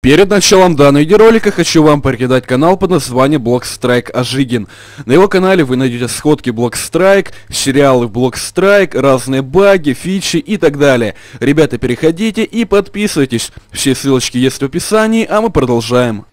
Перед началом данного видеоролика хочу вам перекидать канал под названием Block Strike Ажигин. На его канале вы найдете сходки Block Strike, сериалы Block Strike, разные баги, фичи и так далее. Ребята, переходите и подписывайтесь. Все ссылочки есть в описании, а мы продолжаем.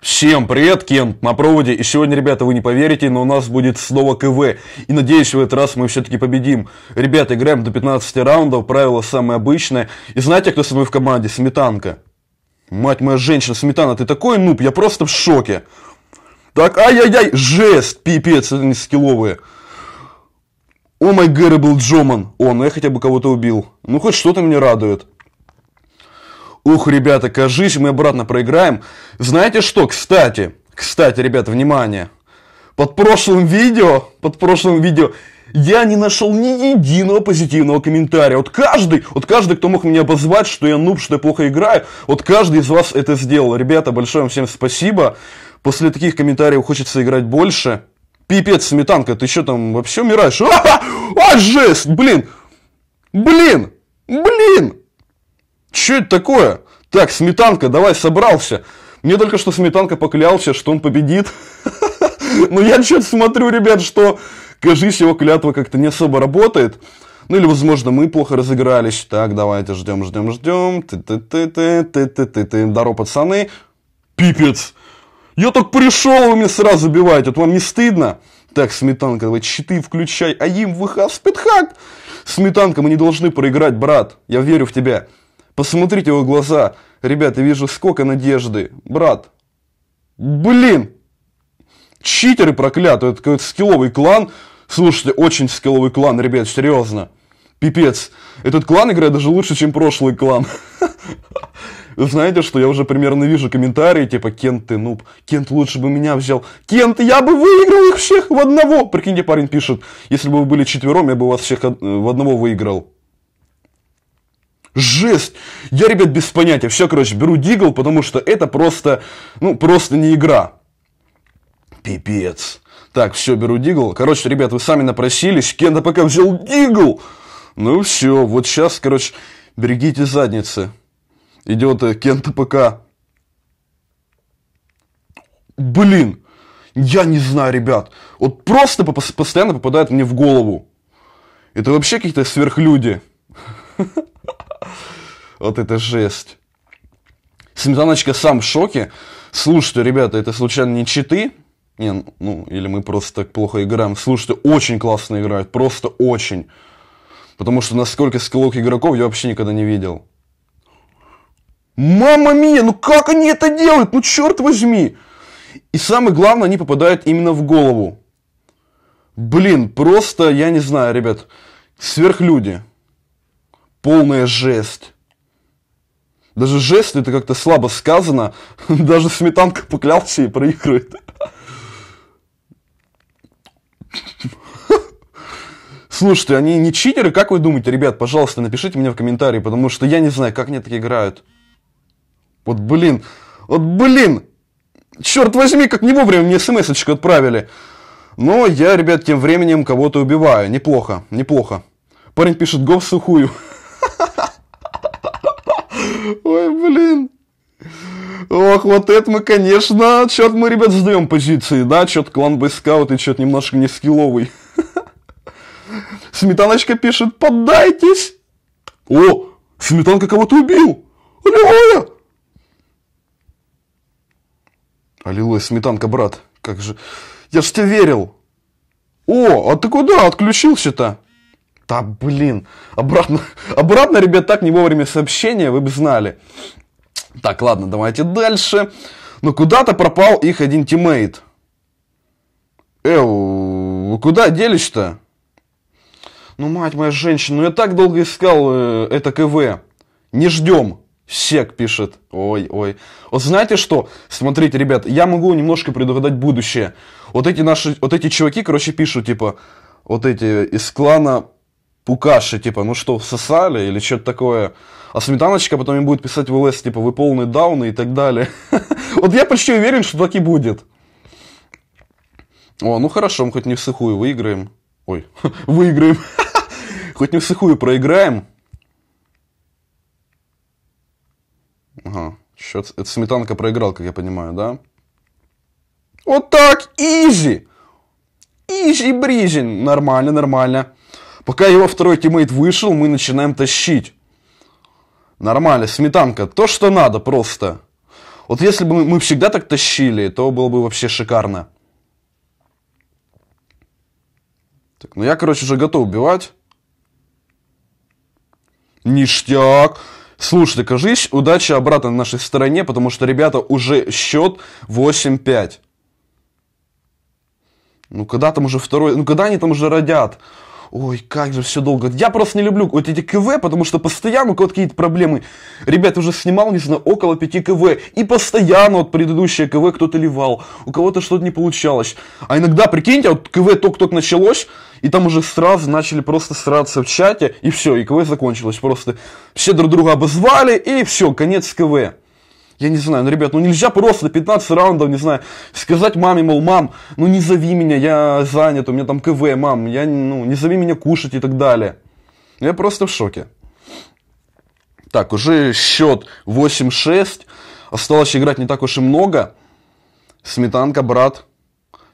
Всем привет, Кент на проводе. И сегодня, ребята, вы не поверите, но у нас будет снова КВ. И надеюсь, в этот раз мы все-таки победим. Ребята, играем до 15 раундов, правила самые обычные. И знаете, кто со мной в команде? Сметанка. Мать моя женщина, сметана, ты такой нуб, я просто в шоке. Так, ай-яй-яй, жест, пипец, они скилловые. О май Гэри был Джоман. О, ну я хотя бы кого-то убил. Ну хоть что-то меня радует. Ух, ребята, кажись, мы обратно проиграем. Знаете что, кстати, кстати, ребята, внимание. Под прошлым видео, под прошлым видео я не нашел ни единого позитивного комментария. Вот каждый, вот каждый, кто мог меня обозвать, что я нуб, что я плохо играю, вот каждый из вас это сделал. Ребята, большое вам всем спасибо. После таких комментариев хочется играть больше. Пипец, сметанка, ты еще там вообще умираешь? А, а, жесть, блин! Блин! Блин! Что это такое? Так, сметанка, давай, собрался. Мне только что сметанка поклялся, что он победит. Ну я что-то смотрю, ребят, что, кажись, его клятва как-то не особо работает. Ну или, возможно, мы плохо разыгрались. Так, давайте ждем, ждем, ждем. Ты-ты-ты-ты-ты-ты-ты. ты, Здорово, пацаны. Пипец. Я так пришел, вы меня сразу убиваете. Вот вам не стыдно? Так, Сметанка, давай щиты включай. А им выхав спидхак. Сметанка, мы не должны проиграть, брат. Я верю в тебя. Посмотрите его глаза. Ребята, вижу сколько надежды. Брат. Блин, Читеры проклятые, это какой-то скилловый клан. Слушайте, очень скилловый клан, ребят, серьезно. Пипец. Этот клан играет даже лучше, чем прошлый клан. Знаете что, я уже примерно вижу комментарии, типа, Кент, ты нуб, Кент лучше бы меня взял. Кент, я бы выиграл их всех в одного. Прикиньте, парень пишет, если бы вы были четвером, я бы вас всех в одного выиграл. Жесть! Я, ребят, без понятия. Все, короче, беру Дигл, потому что это просто, ну, просто не игра. Пипец. Так, все, беру Дигл. Короче, ребят, вы сами напросились. Кенда пока взял Дигл. Ну все, вот сейчас, короче, берегите задницы. Идет Кента ПК. Блин, я не знаю, ребят. Вот просто постоянно попадает мне в голову. Это вообще какие-то сверхлюди. Вот это жесть. Сметаночка сам в шоке. Слушайте, ребята, это случайно не читы? не, ну, или мы просто так плохо играем. Слушайте, очень классно играют, просто очень. Потому что насколько скиллок игроков я вообще никогда не видел. Мама мия, ну как они это делают? Ну черт возьми! И самое главное, они попадают именно в голову. Блин, просто, я не знаю, ребят, сверхлюди. Полная жесть. Даже жест это как-то слабо сказано. Даже сметанка поклялся и проигрывает. Слушайте, они не читеры? Как вы думаете, ребят, пожалуйста, напишите мне в комментарии, потому что я не знаю, как они так играют. Вот блин, вот блин, черт возьми, как не вовремя мне смс отправили. Но я, ребят, тем временем кого-то убиваю. Неплохо, неплохо. Парень пишет, гов сухую. Ой, блин. Ох, вот это мы, конечно, черт мы, ребят, сдаем позиции, да, черт клан бойскаут и черт немножко не скилловый. Сметаночка пишет, поддайтесь. О, сметанка кого-то убил. Аллилуйя. Аллилуйя, сметанка, брат. Как же... Я ж тебе верил. О, а ты куда отключился-то? Да блин, обратно, обратно, ребят, так не вовремя сообщения, вы бы знали. Так, ладно, давайте дальше. Но ну, куда-то пропал их один тиммейт. Эу, куда делись-то? Ну, мать моя женщина, ну я так долго искал э, это КВ. Не ждем. Сек пишет. Ой, ой. Вот знаете что? Смотрите, ребят, я могу немножко предугадать будущее. Вот эти наши, вот эти чуваки, короче, пишут, типа, вот эти из клана пукаши, типа, ну что, всосали или что-то такое. А сметаночка потом им будет писать в ЛС, типа, вы полный дауны и так далее. Вот я почти уверен, что так и будет. О, ну хорошо, мы хоть не в сухую выиграем. Ой, выиграем. Хоть не в сухую проиграем. Ага, счет. Это сметанка проиграл, как я понимаю, да? Вот так, изи! Изи бризин. Нормально, нормально. Пока его второй тиммейт вышел, мы начинаем тащить. Нормально, сметанка, то, что надо просто. Вот если бы мы всегда так тащили, то было бы вообще шикарно. Так, ну я, короче, уже готов убивать. Ништяк. Слушай, кажись, удача обратно на нашей стороне, потому что, ребята, уже счет 8-5. Ну, когда там уже второй... Ну, когда они там уже родят? ой, как же все долго. Я просто не люблю вот эти КВ, потому что постоянно у кого-то какие-то проблемы. Ребят, уже снимал, не знаю, около 5 КВ. И постоянно вот предыдущее КВ кто-то ливал, у кого-то что-то не получалось. А иногда, прикиньте, а вот КВ только-только началось, и там уже сразу начали просто сраться в чате, и все, и КВ закончилось. Просто все друг друга обозвали, и все, конец КВ. Я не знаю, ну, ребят, ну нельзя просто 15 раундов, не знаю, сказать маме, мол, мам, ну не зови меня, я занят, у меня там КВ, мам, я, ну, не зови меня кушать и так далее. Я просто в шоке. Так, уже счет 8-6. Осталось играть не так уж и много. Сметанка, брат.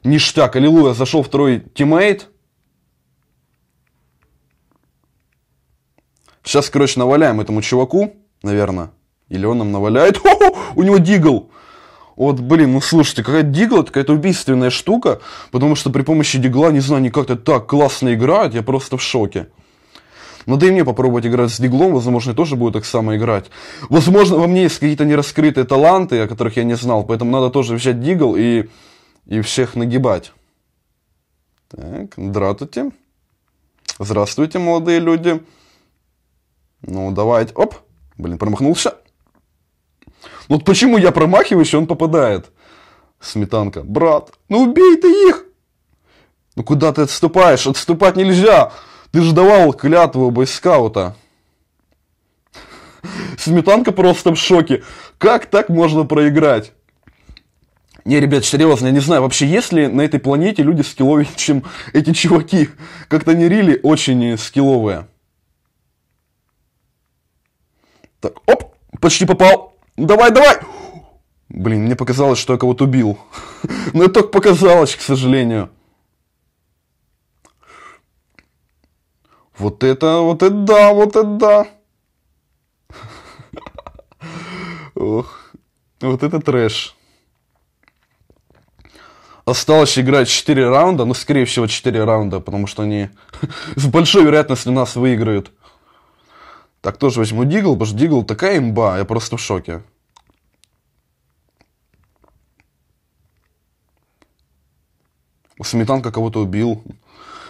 Ништяк, аллилуйя, зашел второй тиммейт. Сейчас, короче, наваляем этому чуваку, наверное. Или он нам наваляет, Хо -хо! у него дигл. Вот, блин, ну слушайте, какая дигл, это какая-то убийственная штука, потому что при помощи дигла, не знаю, они как-то так классно играют, я просто в шоке. Ну да и мне попробовать играть с диглом, возможно, я тоже буду так само играть. Возможно, во мне есть какие-то нераскрытые таланты, о которых я не знал, поэтому надо тоже взять дигл и, и всех нагибать. Так, здравствуйте. Здравствуйте, молодые люди. Ну, давайте. Оп, блин, промахнулся. Вот почему я промахиваюсь, и он попадает. Сметанка. Брат, ну убей ты их! Ну куда ты отступаешь? Отступать нельзя! Ты же давал клятву бойскаута. Сметанка просто в шоке. Как так можно проиграть? Не, ребят, серьезно, я не знаю, вообще есть ли на этой планете люди скилловее, чем эти чуваки? Как-то не рили очень скилловые. Так, оп, почти попал. Давай, давай! Блин, мне показалось, что я кого-то убил. Но это только показалось, к сожалению. Вот это, вот это да, вот это да. Ох, вот это трэш. Осталось играть 4 раунда, ну, скорее всего, 4 раунда, потому что они с большой вероятностью нас выиграют. Так тоже возьму Дигл, потому что Дигл такая имба, я просто в шоке. Сметанка кого-то убил.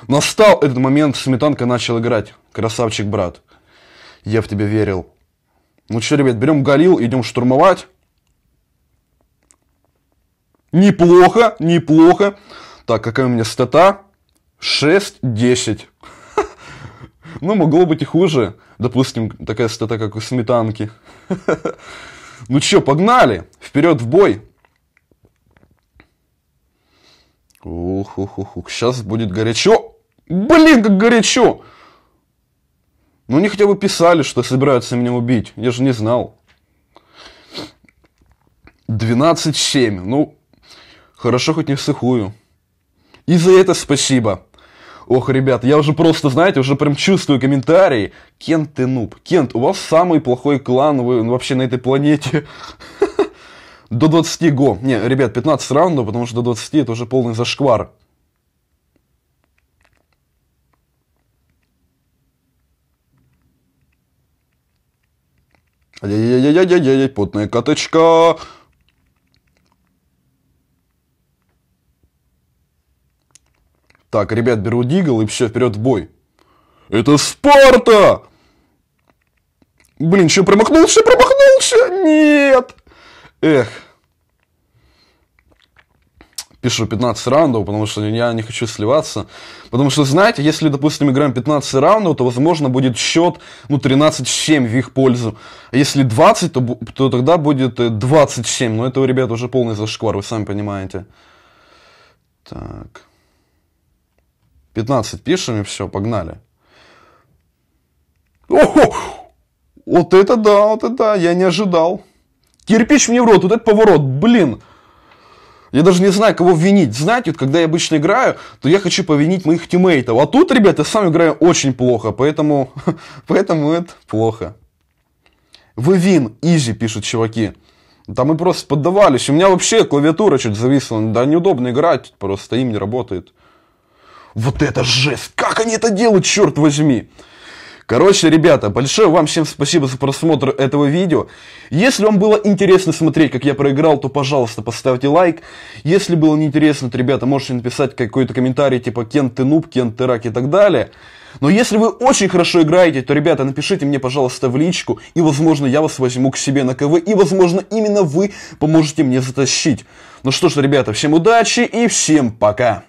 Настал этот момент, Сметанка начал играть. Красавчик, брат. Я в тебя верил. Ну что, ребят, берем Галил, идем штурмовать. Неплохо, неплохо. Так, какая у меня стата? 6-10. Ну, могло быть и хуже. Допустим, такая стата, как у сметанки. Ну чё, погнали! Вперед в бой! Ух, ух, ух, сейчас будет горячо. Блин, как горячо! Ну, они хотя бы писали, что собираются меня убить. Я же не знал. 12-7. Ну, хорошо, хоть не всыхую. И за это спасибо. Ох, ребят, я уже просто, знаете, уже прям чувствую комментарии. Кент, ты нуб. Кент, у вас самый плохой клан вы ну, вообще на этой планете. До 20 го. Не, ребят, 15 раундов, потому что до 20 это уже полный зашквар. Ай-яй-яй-яй-яй-яй, потная каточка. Так, ребят, беру дигл и все, вперед в бой. Это Спарта! Блин, что, промахнулся, промахнулся? Нет! Эх. Пишу 15 раундов, потому что я не хочу сливаться. Потому что, знаете, если, допустим, играем 15 раундов, то, возможно, будет счет, ну, 13-7 в их пользу. А если 20, то, то тогда будет 27. Э, Но это, ребят, уже полный зашквар, вы сами понимаете. 15 пишем и все, погнали. Ого! Вот это да, вот это да, я не ожидал. Кирпич мне в рот, вот этот поворот, блин. Я даже не знаю, кого винить. Знаете, вот когда я обычно играю, то я хочу повинить моих тиммейтов. А тут, ребята, я сам играю очень плохо, поэтому, поэтому это плохо. Вы вин, изи, пишут чуваки. Там мы просто поддавались. У меня вообще клавиатура чуть зависла. Да неудобно играть, просто им не работает. Вот это жесть! Как они это делают, черт возьми! Короче, ребята, большое вам всем спасибо за просмотр этого видео. Если вам было интересно смотреть, как я проиграл, то, пожалуйста, поставьте лайк. Если было неинтересно, то, ребята, можете написать какой-то комментарий, типа Кент ты нуб», Кент ты рак» и так далее. Но если вы очень хорошо играете, то, ребята, напишите мне, пожалуйста, в личку, и, возможно, я вас возьму к себе на КВ, и, возможно, именно вы поможете мне затащить. Ну что ж, ребята, всем удачи и всем пока!